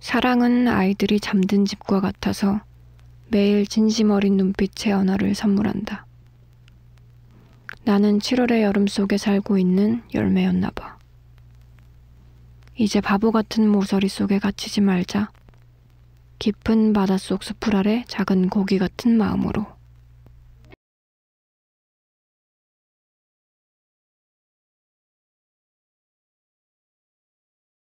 사랑은 아이들이 잠든 집과 같아서 매일 진심 어린 눈빛의 언어를 선물한다. 나는 7월의 여름 속에 살고 있는 열매였나 봐. 이제 바보 같은 모서리 속에 갇히지 말자. 깊은 바닷속 수풀 아래 작은 고기 같은 마음으로.